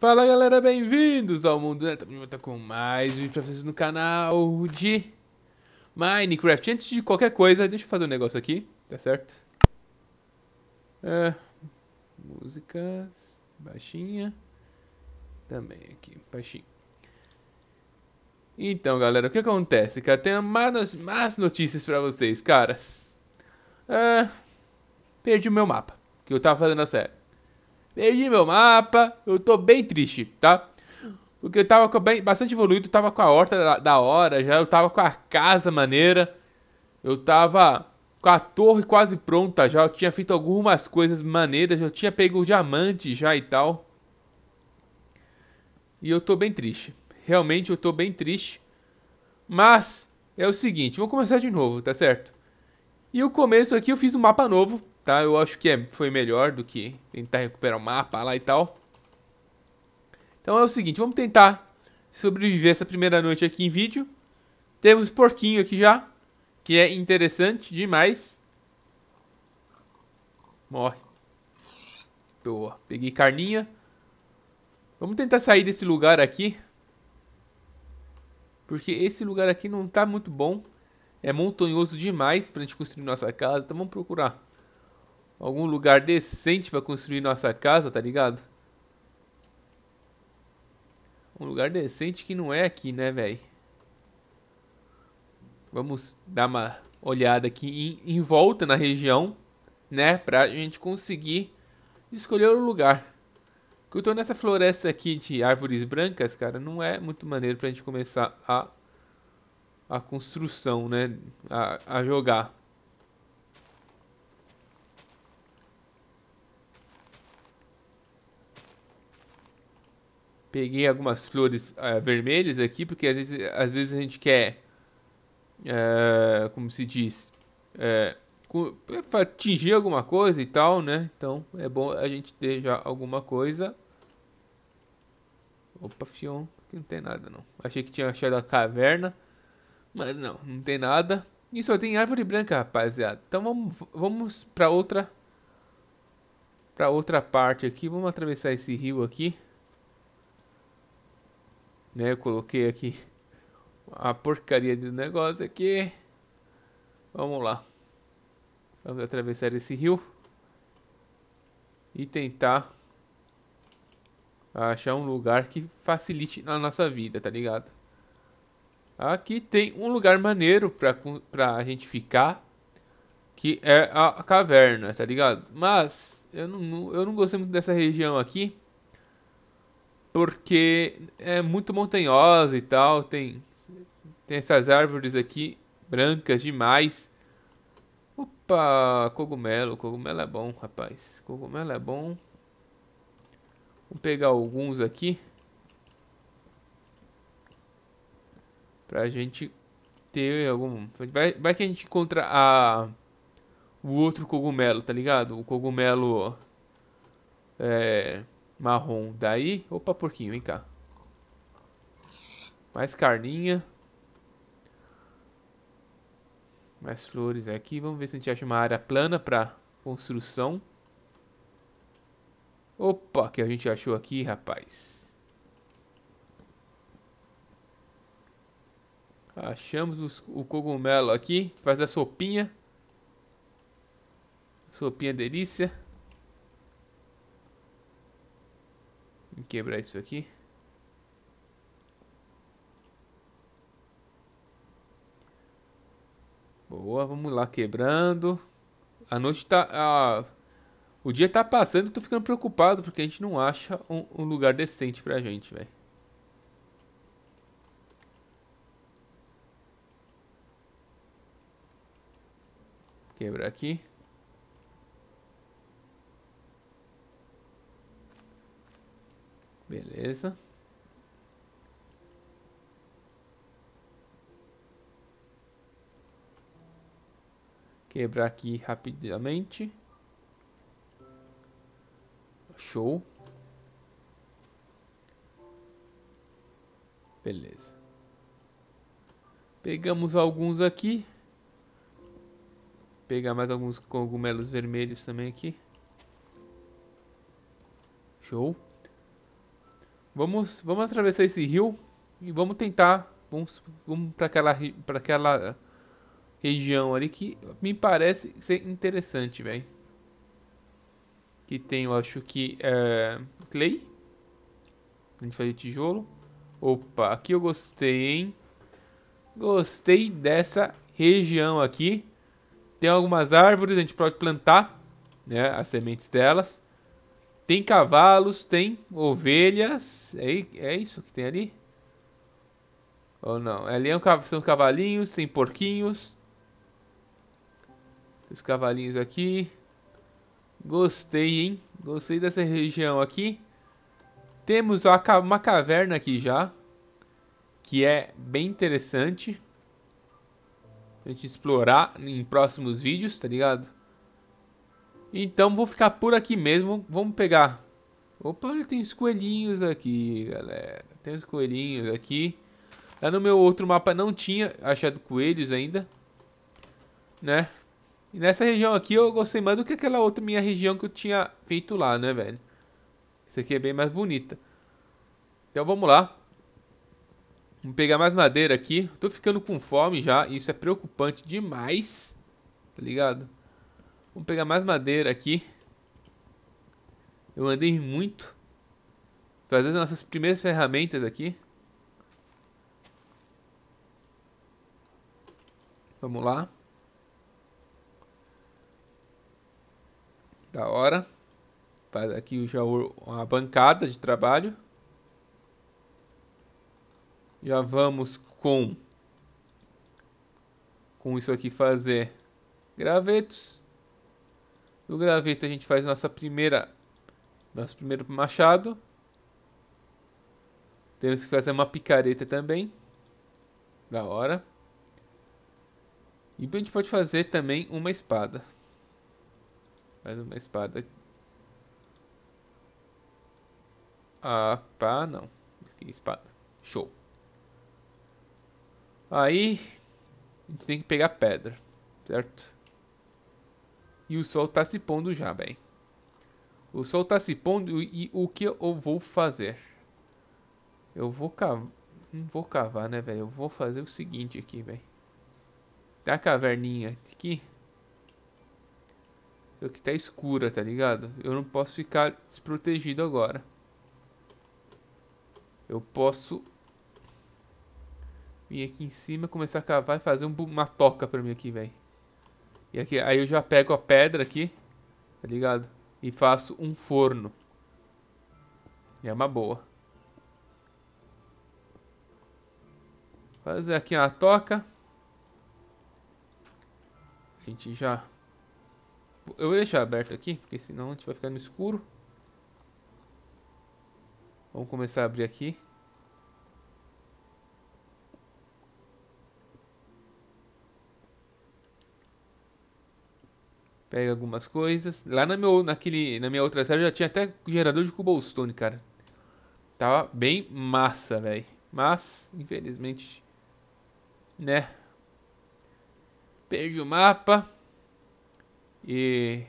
Fala galera, bem-vindos ao mundo, né? Estamos tá de volta com mais vídeo pra vocês no canal de Minecraft. Antes de qualquer coisa, deixa eu fazer um negócio aqui, tá certo? É, músicas, baixinha, também aqui, baixinho. Então galera, o que acontece? Cara, tem más, más notícias pra vocês, caras. É, perdi o meu mapa, que eu tava fazendo a série perdi meu mapa, eu tô bem triste, tá? Porque eu tava bem, bastante evoluído, tava com a horta da, da, hora já, eu tava com a casa maneira, eu tava com a torre quase pronta já, eu tinha feito algumas coisas maneiras, eu tinha pego o diamante já e tal. E eu tô bem triste, realmente eu tô bem triste. Mas é o seguinte, vamos começar de novo, tá certo? E o começo aqui eu fiz um mapa novo, tá? Eu acho que é, foi melhor do que tentar recuperar o mapa lá e tal. Então é o seguinte, vamos tentar sobreviver essa primeira noite aqui em vídeo. Temos porquinho aqui já, que é interessante demais. Morre. Boa, peguei carninha. Vamos tentar sair desse lugar aqui. Porque esse lugar aqui não tá muito bom. É montanhoso demais pra gente construir nossa casa. Então vamos procurar algum lugar decente pra construir nossa casa, tá ligado? Um lugar decente que não é aqui, né, velho? Vamos dar uma olhada aqui em, em, volta na região, né? Pra gente conseguir escolher o lugar. Porque eu tô nessa floresta aqui de árvores brancas, cara, não é muito maneiro pra gente começar a, a construção, né? a, a jogar. Peguei algumas flores uh, vermelhas aqui, porque às vezes, às vezes a gente quer, uh, como se diz, uh, atingir alguma coisa e tal, né? Então é bom a gente ter já alguma coisa. Opa, Fion, aqui não tem nada não. Achei que tinha achado a caverna, mas não, não tem nada. E só tem árvore branca, rapaziada. Então vamos, vamos para outra para outra parte aqui. Vamos atravessar esse rio aqui né? Eu coloquei aqui a porcaria do negócio aqui. Vamos lá. Vamos atravessar esse rio e tentar achar um lugar que facilite a nossa vida, tá ligado? Aqui tem um lugar maneiro pra, pra gente ficar, que é a caverna, tá ligado? Mas eu não, eu não gostei muito dessa região aqui, porque é muito montanhosa e tal, tem, tem essas árvores aqui brancas demais. Opa, cogumelo, cogumelo é bom, rapaz. Cogumelo é bom. Vou pegar alguns aqui. Pra gente ter algum... Vai, vai que a gente encontra a... O outro cogumelo, tá ligado? O cogumelo... É marrom. Daí, opa, porquinho, vem cá. Mais carninha. Mais flores aqui. Vamos ver se a gente acha uma área plana para construção. Opa, que a gente achou aqui, rapaz. Achamos os, o cogumelo aqui. Faz a sopinha. Sopinha delícia. quebrar isso aqui. Boa, vamos lá, quebrando. A noite tá... O dia tá passando e tô ficando preocupado porque a gente não acha um, um lugar decente pra gente, velho. Quebrar aqui. Beleza. Quebrar aqui rapidamente. Show. Beleza. Pegamos alguns aqui. Pegar mais alguns cogumelos vermelhos também aqui. Show. Vamos, vamos atravessar esse rio e vamos tentar. Vamos, vamos para aquela, para aquela região ali que me parece ser interessante, velho. Que tem, eu acho que é, clay. A gente fazer tijolo. Opa, aqui eu gostei, hein? Gostei dessa região aqui. Tem algumas árvores, a gente pode plantar né, as sementes delas. Tem cavalos, tem ovelhas. É, é isso que tem ali? Ou não? Ali é um, são cavalinhos, tem porquinhos. os cavalinhos aqui. Gostei, hein? Gostei dessa região aqui. Temos uma caverna aqui já. Que é bem interessante. A gente explorar em próximos vídeos, tá ligado? Então vou ficar por aqui mesmo. Vamos pegar. Opa, tem os coelhinhos aqui, galera. Tem os coelhinhos aqui. Lá no meu outro mapa não tinha achado coelhos ainda. Né? E nessa região aqui eu gostei mais do que aquela outra minha região que eu tinha feito lá, né, velho? Essa aqui é bem mais bonita. Então vamos lá. Vamos pegar mais madeira aqui. Tô ficando com fome já. Isso é preocupante demais. Tá ligado? Vamos pegar mais madeira aqui. Eu andei muito. Fazendo então, nossas primeiras ferramentas aqui. Vamos lá. Da hora. Faz aqui já uma bancada de trabalho. Já vamos com com isso aqui fazer gravetos. Do graveto a gente faz nossa primeira... Nosso primeiro machado. Temos que fazer uma picareta também. Da hora. E a gente pode fazer também uma espada. faz uma espada. Ah, pá, não. É espada. Show. Aí, a gente tem que pegar pedra, certo? E o sol tá se pondo já, bem. O sol tá se pondo e o que eu vou fazer? Eu vou cavar. Não vou cavar, né, velho? Eu vou fazer o seguinte aqui, velho. Da caverninha aqui. Eu que tá escura, tá ligado? Eu não posso ficar desprotegido agora. Eu posso vir aqui em cima, começar a cavar e fazer uma toca pra mim aqui, velho. E aqui, aí eu já pego a pedra aqui, tá ligado? E faço um forno. E é uma boa. Fazer aqui a toca. A gente já... Eu vou deixar aberto aqui, porque senão a gente vai ficar no escuro. Vamos começar a abrir aqui. Pega algumas coisas. Lá na, meu, naquele, na minha outra série eu já tinha até gerador de cobblestone, cara. Tava bem massa, velho. Mas, infelizmente, né? Perdi o mapa. E...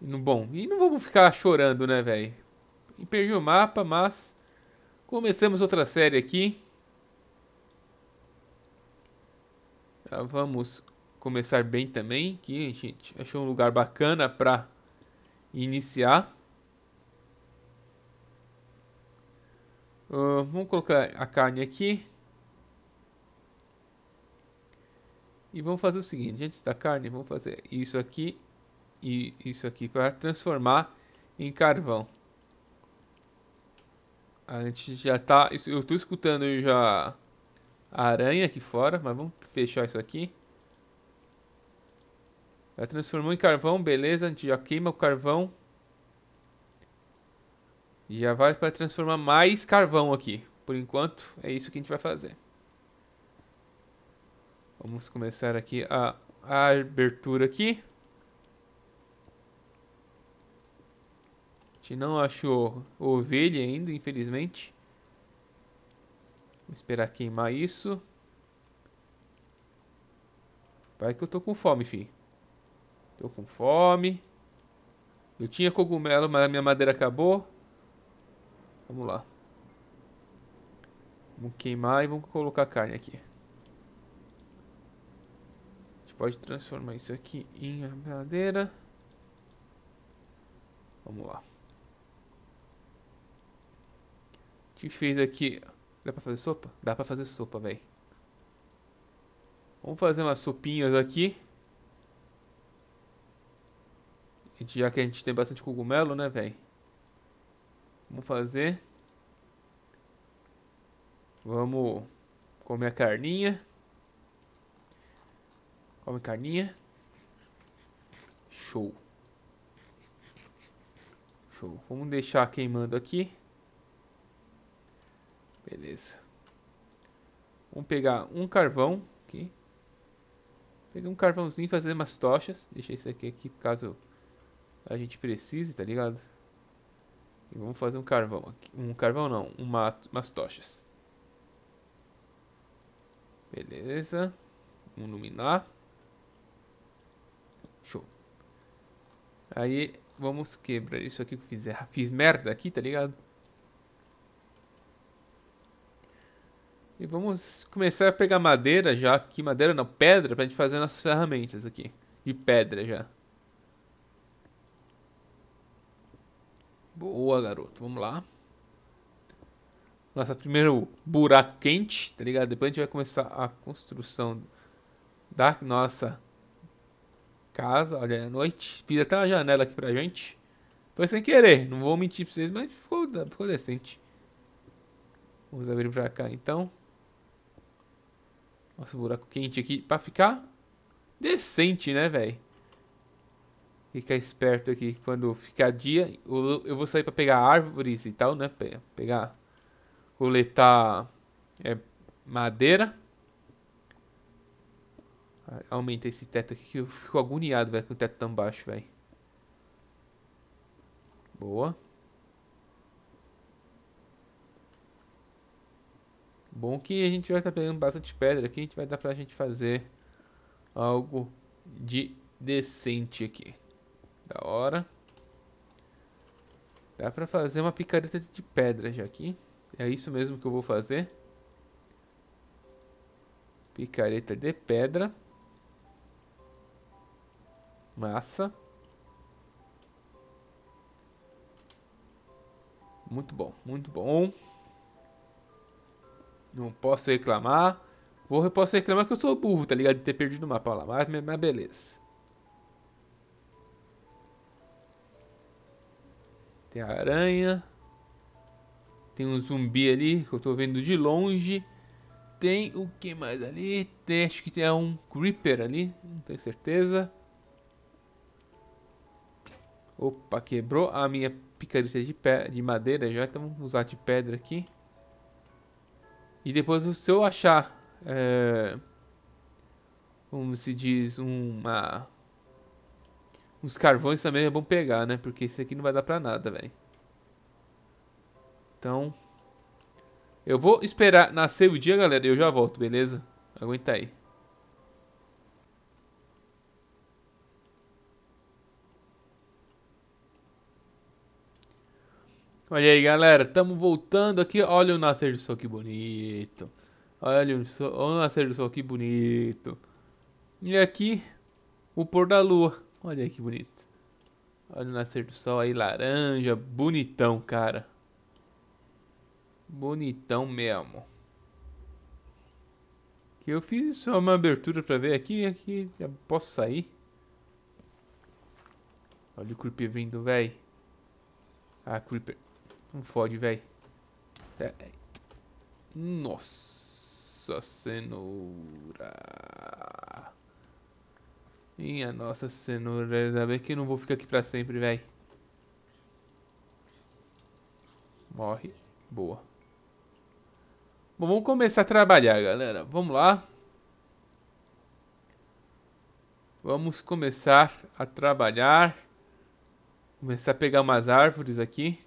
Bom, e não vamos ficar chorando, né, velho? Perdi o mapa, mas... Começamos outra série aqui. Já vamos começar bem também, que a gente achou um lugar bacana para iniciar. Uh, vamos colocar a carne aqui. E vamos fazer o seguinte, antes da carne, vamos fazer isso aqui e isso aqui para transformar em carvão. A gente já tá, eu estou escutando já a aranha aqui fora, mas vamos fechar isso aqui. Já transformou em carvão, beleza. A gente já queima o carvão. E já vai para transformar mais carvão aqui. Por enquanto, é isso que a gente vai fazer. Vamos começar aqui a, a abertura aqui. A gente não achou ovelha ainda, infelizmente. Vamos esperar queimar isso. Vai que eu tô com fome, filho. Tô com fome. Eu tinha cogumelo, mas a minha madeira acabou. Vamos lá. Vamos queimar e vamos colocar carne aqui. A gente pode transformar isso aqui em madeira. Vamos lá. A gente fez aqui... Dá pra fazer sopa? Dá pra fazer sopa, velho. Vamos fazer umas sopinhas aqui. Já que a gente tem bastante cogumelo, né, velho? Vamos fazer. Vamos comer a carninha. Come carninha. Show. Show. Vamos deixar queimando aqui. Beleza. Vamos pegar um carvão aqui. Peguei um carvãozinho e fazer umas tochas. Deixa esse aqui, aqui caso a gente precise, tá ligado? E vamos fazer um carvão aqui. Um carvão não, um mato, umas tochas. Beleza. Vamos iluminar. Show. Aí vamos quebrar isso aqui que eu fiz, fiz merda aqui, tá ligado? E vamos começar a pegar madeira já aqui, madeira não, pedra, pra gente fazer nossas ferramentas aqui. De pedra já. Boa, garoto. Vamos lá. Nossa, primeiro buraco quente, tá ligado? Depois a gente vai começar a construção da nossa casa. Olha, é noite. Fiz até uma janela aqui pra gente. Foi sem querer, não vou mentir pra vocês, mas ficou, ficou decente. Vamos abrir pra cá então. nosso buraco quente aqui pra ficar decente, né, velho? ficar esperto aqui. Quando ficar dia, eu vou sair para pegar árvores e tal, né? Pegar, coletar é, madeira. Aumenta esse teto aqui que eu fico agoniado, velho, com o teto tão baixo, velho. Boa. Bom que a gente vai estar tá pegando bastante pedra aqui, a gente vai dar pra gente fazer algo de decente aqui. Da hora. Dá pra fazer uma picareta de pedra já aqui. É isso mesmo que eu vou fazer. Picareta de pedra. Massa. Muito bom, muito bom. Não posso reclamar. Vou, posso reclamar que eu sou burro, tá ligado? De ter perdido o mapa lá, mas, mas beleza. Tem a aranha. Tem um zumbi ali que eu tô vendo de longe. Tem o que mais ali? Tem, acho que tem um creeper ali, não tenho certeza. Opa, quebrou a minha picareta de, de madeira já, então vamos usar de pedra aqui. E depois se eu achar, é, como se diz, uma os carvões também é bom pegar, né? Porque isso aqui não vai dar pra nada, velho. Então... Eu vou esperar nascer o dia, galera, e eu já volto, beleza? Aguenta aí. Olha aí, galera. Estamos voltando aqui. Olha o nascer do sol, que bonito. Olha o, sol, olha o nascer do sol, que bonito. E aqui, o pôr da lua. Olha que bonito. Olha o nascer do sol aí, laranja. Bonitão, cara. Bonitão mesmo. Que eu fiz só uma abertura pra ver aqui. Aqui já posso sair. Olha o Creeper vindo, véi. Ah, Creeper. Não fode, véi. É, é. Nossa cenoura. Minha nossa cenoura, ainda bem que não vou ficar aqui pra sempre, velho. Morre. Boa. Bom, vamos começar a trabalhar, galera. Vamos lá. Vamos começar a trabalhar. Começar a pegar umas árvores aqui.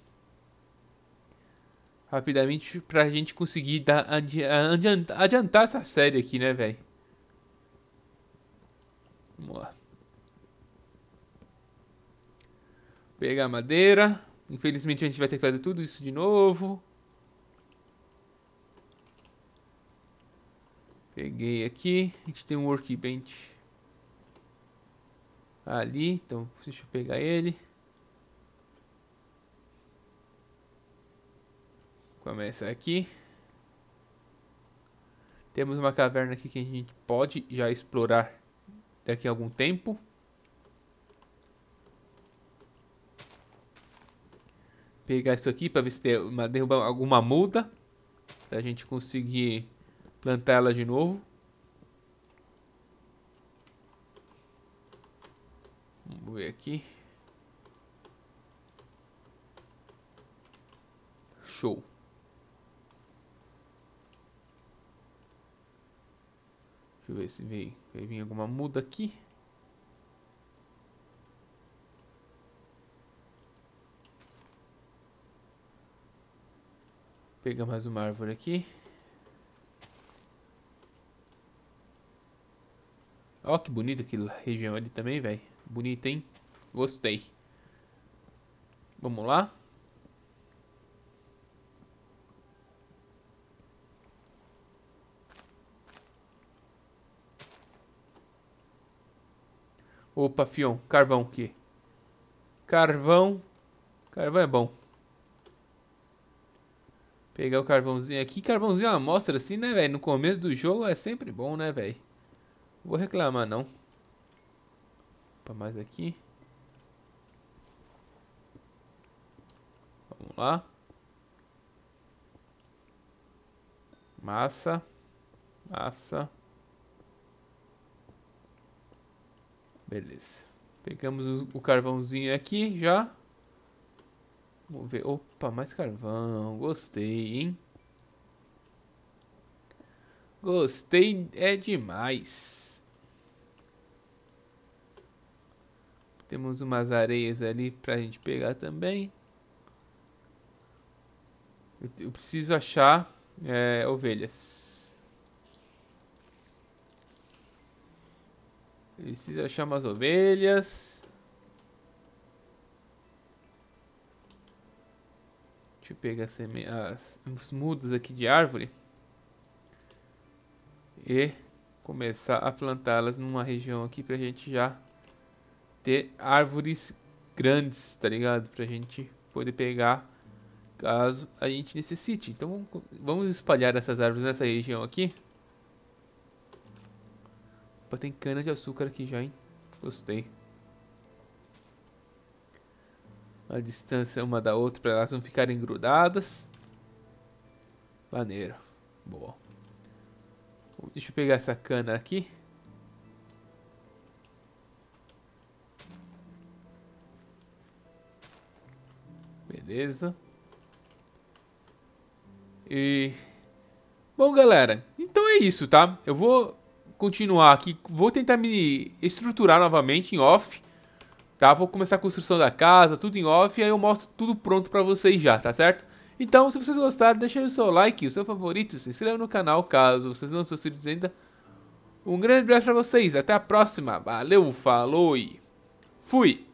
Rapidamente pra gente conseguir dar, adiantar, adiantar essa série aqui, né, velho? Vamos lá. Pegar madeira. Infelizmente a gente vai ter que fazer tudo isso de novo. Peguei aqui. A gente tem um workbench ali. Então deixa eu pegar ele. Começa aqui. Temos uma caverna aqui que a gente pode já explorar daqui a algum tempo. Pegar isso aqui para ver se tem uma, alguma muda. Pra gente conseguir plantar ela de novo. Vamos ver aqui. Show. ver se veio. vir alguma muda aqui. Pega mais uma árvore aqui. Ó, oh, que bonito aquela região ali também, velho. Bonita, hein? Gostei. Vamos lá. Opa, Fion. Carvão aqui. Carvão. Carvão é bom. Pegar o carvãozinho aqui. Carvãozinho é uma amostra assim, né, velho? No começo do jogo é sempre bom, né, velho? Vou reclamar, não. Opa, mais aqui. Vamos lá. Massa. Massa. Beleza. Pegamos o carvãozinho aqui já. Vamos ver. Opa, mais carvão. Gostei, hein? Gostei é demais. Temos umas areias ali pra gente pegar também. Eu, preciso achar é, ovelhas. Preciso achar umas ovelhas. Deixa eu pegar seme as, mudas aqui de árvore. E começar a plantá-las numa região aqui pra gente já ter árvores grandes, tá ligado? Pra gente poder pegar caso a gente necessite. Então vamos espalhar essas árvores nessa região aqui. Opa, tem cana de açúcar aqui já, hein? Gostei. A distância uma da outra para elas não ficarem grudadas. Maneiro. Boa. Deixa eu pegar essa cana aqui. Beleza. E... Bom, galera, então é isso, tá? Eu vou continuar aqui. Vou tentar me estruturar novamente em off. Tá? Vou começar a construção da casa, tudo em off. E aí eu mostro tudo pronto pra vocês já, tá certo? Então, se vocês gostaram, deixa o seu like, o seu favorito. Se inscreva no canal, caso vocês não se inscritos ainda. Um grande abraço pra vocês. Até a próxima. Valeu, falou e fui!